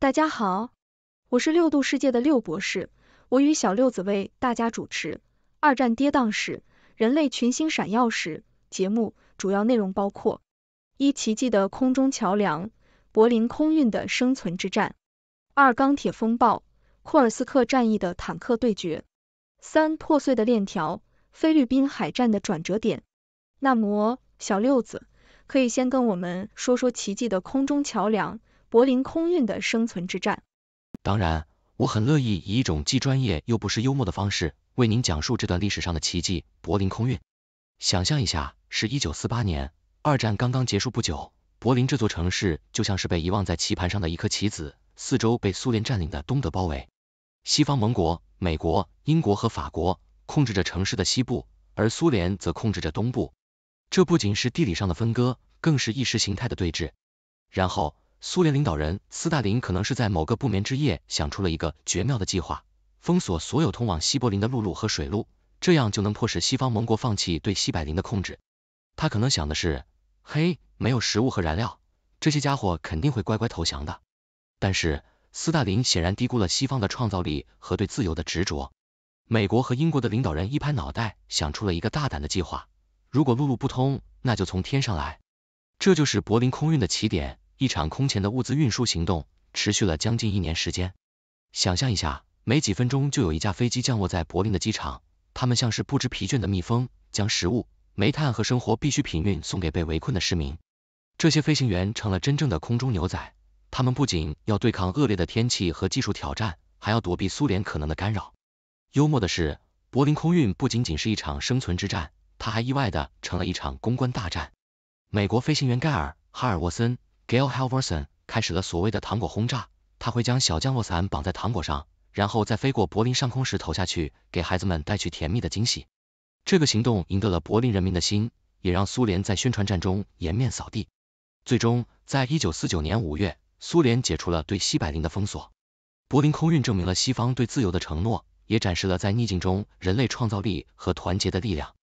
大家好，我是六度世界的六博士，我与小六子为大家主持《二战跌宕史：人类群星闪耀史》节目。主要内容包括：一、奇迹的空中桥梁——柏林空运的生存之战；二、钢铁风暴——库尔斯克战役的坦克对决；三、破碎的链条——菲律宾海战的转折点。那么，小六子可以先跟我们说说奇迹的空中桥梁。柏林空运的生存之战。当然，我很乐意以一种既专业又不失幽默的方式，为您讲述这段历史上的奇迹——柏林空运。想象一下，是一九四八年，二战刚刚结束不久，柏林这座城市就像是被遗忘在棋盘上的一颗棋子，四周被苏联占领的东德包围，西方盟国美国、英国和法国控制着城市的西部，而苏联则控制着东部。这不仅是地理上的分割，更是意识形态的对峙。然后。苏联领导人斯大林可能是在某个不眠之夜想出了一个绝妙的计划，封锁所有通往西柏林的陆路和水路，这样就能迫使西方盟国放弃对西柏林的控制。他可能想的是，嘿，没有食物和燃料，这些家伙肯定会乖乖投降的。但是斯大林显然低估了西方的创造力和对自由的执着。美国和英国的领导人一拍脑袋，想出了一个大胆的计划：如果陆路不通，那就从天上来，这就是柏林空运的起点。一场空前的物资运输行动持续了将近一年时间。想象一下，没几分钟就有一架飞机降落在柏林的机场，他们像是不知疲倦的蜜蜂，将食物、煤炭和生活必需品运送给被围困的市民。这些飞行员成了真正的空中牛仔，他们不仅要对抗恶劣的天气和技术挑战，还要躲避苏联可能的干扰。幽默的是，柏林空运不仅仅是一场生存之战，它还意外的成了一场公关大战。美国飞行员盖尔·哈尔沃森。Gail Halverson 开始了所谓的“糖果轰炸”，他会将小降落伞绑在糖果上，然后在飞过柏林上空时投下去，给孩子们带去甜蜜的惊喜。这个行动赢得了柏林人民的心，也让苏联在宣传战中颜面扫地。最终，在一九四九年五月，苏联解除了对西柏林的封锁。柏林空运证明了西方对自由的承诺，也展示了在逆境中人类创造力和团结的力量。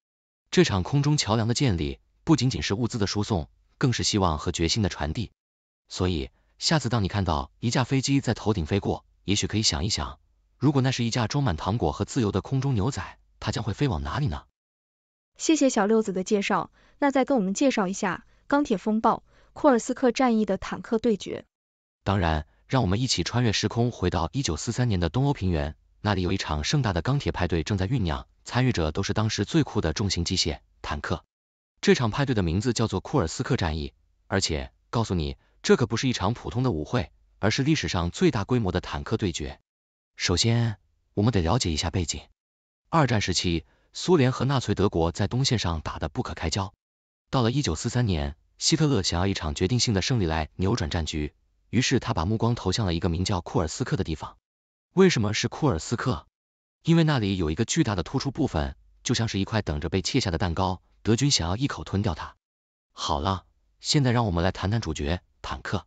这场空中桥梁的建立，不仅仅是物资的输送。更是希望和决心的传递。所以，下次当你看到一架飞机在头顶飞过，也许可以想一想，如果那是一架装满糖果和自由的空中牛仔，它将会飞往哪里呢？谢谢小六子的介绍，那再跟我们介绍一下钢铁风暴库尔斯克战役的坦克对决。当然，让我们一起穿越时空，回到一九四三年的东欧平原，那里有一场盛大的钢铁派对正在酝酿，参与者都是当时最酷的重型机械坦克。这场派对的名字叫做库尔斯克战役，而且告诉你，这可不是一场普通的舞会，而是历史上最大规模的坦克对决。首先，我们得了解一下背景。二战时期，苏联和纳粹德国在东线上打得不可开交。到了一九四三年，希特勒想要一场决定性的胜利来扭转战局，于是他把目光投向了一个名叫库尔斯克的地方。为什么是库尔斯克？因为那里有一个巨大的突出部分，就像是一块等着被切下的蛋糕。德军想要一口吞掉它。好了，现在让我们来谈谈主角——坦克。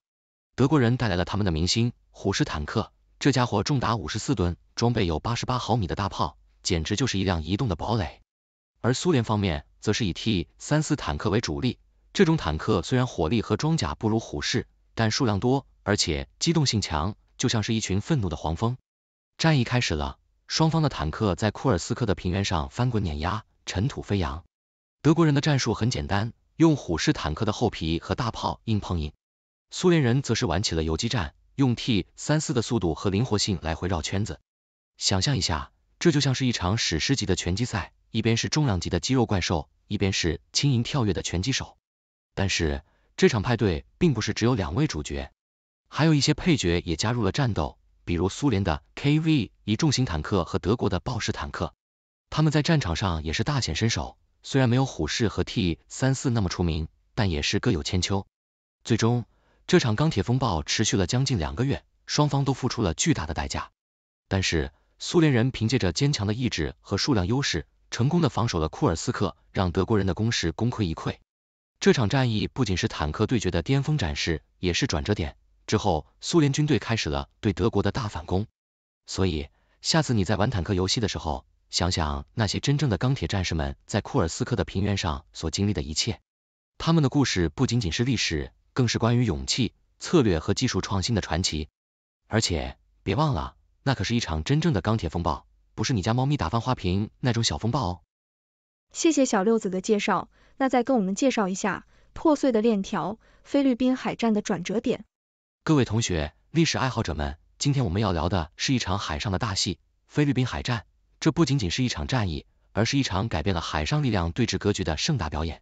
德国人带来了他们的明星虎式坦克，这家伙重达五十四吨，装备有八十八毫米的大炮，简直就是一辆移动的堡垒。而苏联方面则是以 T 三四坦克为主力，这种坦克虽然火力和装甲不如虎式，但数量多，而且机动性强，就像是一群愤怒的黄蜂。战役开始了，双方的坦克在库尔斯克的平原上翻滚碾压，尘土飞扬。德国人的战术很简单，用虎式坦克的厚皮和大炮硬碰硬。苏联人则是玩起了游击战，用 T34 的速度和灵活性来回绕圈子。想象一下，这就像是一场史诗级的拳击赛，一边是重量级的肌肉怪兽，一边是轻盈跳跃的拳击手。但是这场派对并不是只有两位主角，还有一些配角也加入了战斗，比如苏联的 KV 一重型坦克和德国的豹式坦克，他们在战场上也是大显身手。虽然没有虎式和 T 三四那么出名，但也是各有千秋。最终，这场钢铁风暴持续了将近两个月，双方都付出了巨大的代价。但是，苏联人凭借着坚强的意志和数量优势，成功的防守了库尔斯克，让德国人的攻势功亏一篑。这场战役不仅是坦克对决的巅峰展示，也是转折点。之后，苏联军队开始了对德国的大反攻。所以，下次你在玩坦克游戏的时候，想想那些真正的钢铁战士们在库尔斯克的平原上所经历的一切，他们的故事不仅仅是历史，更是关于勇气、策略和技术创新的传奇。而且，别忘了，那可是一场真正的钢铁风暴，不是你家猫咪打翻花瓶那种小风暴哦。谢谢小六子的介绍，那再跟我们介绍一下《破碎的链条》——菲律宾海战的转折点。各位同学、历史爱好者们，今天我们要聊的是一场海上的大戏——菲律宾海战。这不仅仅是一场战役，而是一场改变了海上力量对峙格局的盛大表演。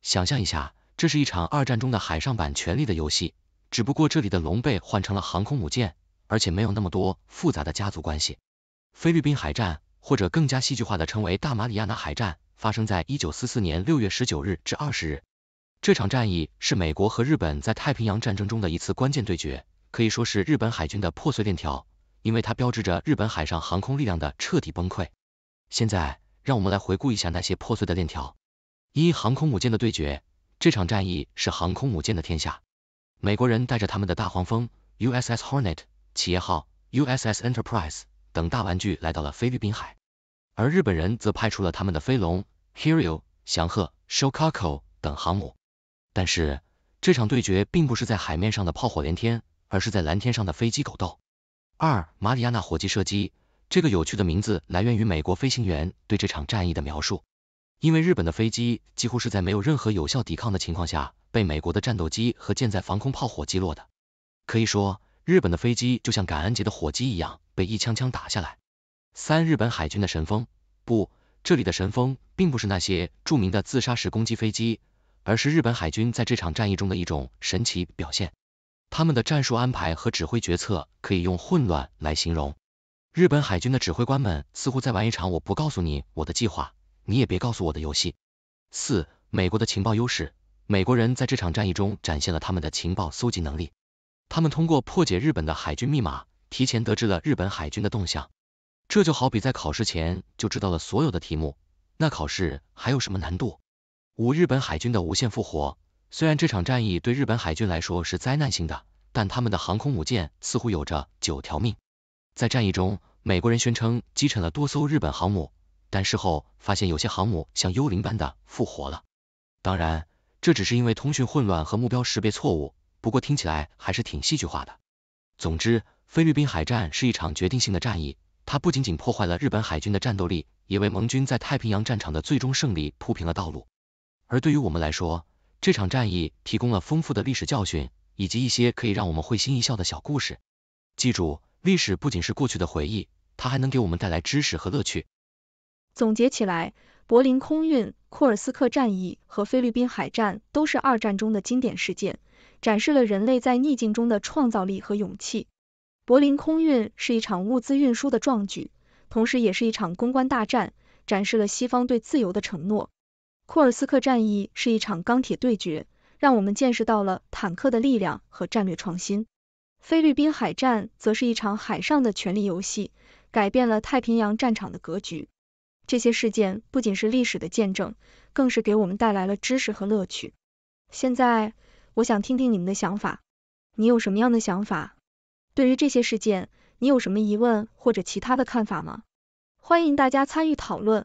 想象一下，这是一场二战中的海上版权力的游戏，只不过这里的龙背换成了航空母舰，而且没有那么多复杂的家族关系。菲律宾海战，或者更加戏剧化的称为大马里亚纳海战，发生在一九四四年六月十九日至二十日。这场战役是美国和日本在太平洋战争中的一次关键对决，可以说是日本海军的破碎链条。因为它标志着日本海上航空力量的彻底崩溃。现在，让我们来回顾一下那些破碎的链条。一、航空母舰的对决，这场战役是航空母舰的天下。美国人带着他们的大黄蜂 USS Hornet、企业号 USS Enterprise 等大玩具来到了菲律宾海，而日本人则派出了他们的飞龙 Hiryu、祥鹤 s h o k a k o 等航母。但是，这场对决并不是在海面上的炮火连天，而是在蓝天上的飞机狗斗。二，马里亚纳火机射击，这个有趣的名字来源于美国飞行员对这场战役的描述，因为日本的飞机几乎是在没有任何有效抵抗的情况下被美国的战斗机和舰载防空炮火击落的，可以说日本的飞机就像感恩节的火鸡一样被一枪枪打下来。三，日本海军的神风，不，这里的神风并不是那些著名的自杀式攻击飞机，而是日本海军在这场战役中的一种神奇表现。他们的战术安排和指挥决策可以用混乱来形容。日本海军的指挥官们似乎在玩一场我不告诉你我的计划，你也别告诉我的游戏。四，美国的情报优势，美国人在这场战役中展现了他们的情报搜集能力。他们通过破解日本的海军密码，提前得知了日本海军的动向。这就好比在考试前就知道了所有的题目，那考试还有什么难度？五，日本海军的无限复活。虽然这场战役对日本海军来说是灾难性的，但他们的航空母舰似乎有着九条命。在战役中，美国人宣称击沉了多艘日本航母，但事后发现有些航母像幽灵般的复活了。当然，这只是因为通讯混乱和目标识别错误。不过听起来还是挺戏剧化的。总之，菲律宾海战是一场决定性的战役，它不仅仅破坏了日本海军的战斗力，也为盟军在太平洋战场的最终胜利铺平了道路。而对于我们来说，这场战役提供了丰富的历史教训，以及一些可以让我们会心一笑的小故事。记住，历史不仅是过去的回忆，它还能给我们带来知识和乐趣。总结起来，柏林空运、库尔斯克战役和菲律宾海战都是二战中的经典事件，展示了人类在逆境中的创造力和勇气。柏林空运是一场物资运输的壮举，同时也是一场公关大战，展示了西方对自由的承诺。库尔斯克战役是一场钢铁对决，让我们见识到了坦克的力量和战略创新。菲律宾海战则是一场海上的权力游戏，改变了太平洋战场的格局。这些事件不仅是历史的见证，更是给我们带来了知识和乐趣。现在，我想听听你们的想法，你有什么样的想法？对于这些事件，你有什么疑问或者其他的看法吗？欢迎大家参与讨论。